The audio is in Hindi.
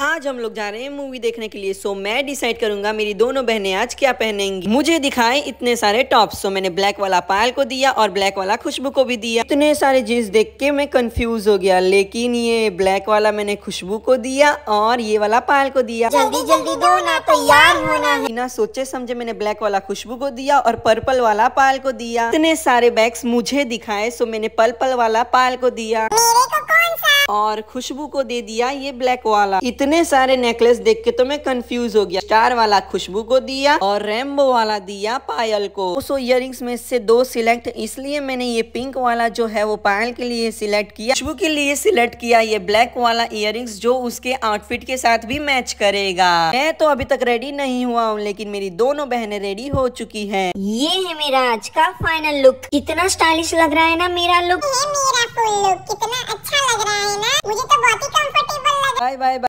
आज हम लोग जा रहे हैं मूवी देखने के लिए सो मैं डिसाइड करूंगा मेरी दोनों बहनें आज क्या पहनेंगी मुझे दिखाए इतने सारे टॉप्स सो मैंने ब्लैक वाला पायल को दिया और ब्लैक वाला खुशबू को भी दिया इतने सारे जीन्स देख के मैं कंफ्यूज हो गया लेकिन ये ब्लैक वाला मैंने खुशबू को दिया और ये वाला पायल को दिया जल्दी जल्दी दो ना तैयार होना है बिना सोचे समझे मैंने ब्लैक वाला खुशबू को दिया और पर्पल वाला पायल को दिया इतने सारे बैग्स मुझे दिखाए सो मैंने पर्पल वाला पायल को दिया और खुशबू को दे दिया ये ब्लैक वाला इतने सारे नेकलेस देख के तो मैं कंफ्यूज हो गया स्टार वाला खुशबू को दिया और रेमबो वाला दिया पायल को सो इयर में से दो सिलेक्ट इसलिए मैंने ये पिंक वाला जो है वो पायल के लिए सिलेक्ट किया खुशबू के लिए सिलेक्ट किया ये ब्लैक वाला इयर जो उसके आउटफिट के साथ भी मैच करेगा मैं तो अभी तक रेडी नहीं हुआ हूँ लेकिन मेरी दोनों बहने रेडी हो चुकी है ये है मेरा आज का फाइनल लुक कितना स्टाइलिश लग रहा है ना मेरा लुक ये मेरा फुल लुक कितना अच्छा Bye, bye, bye.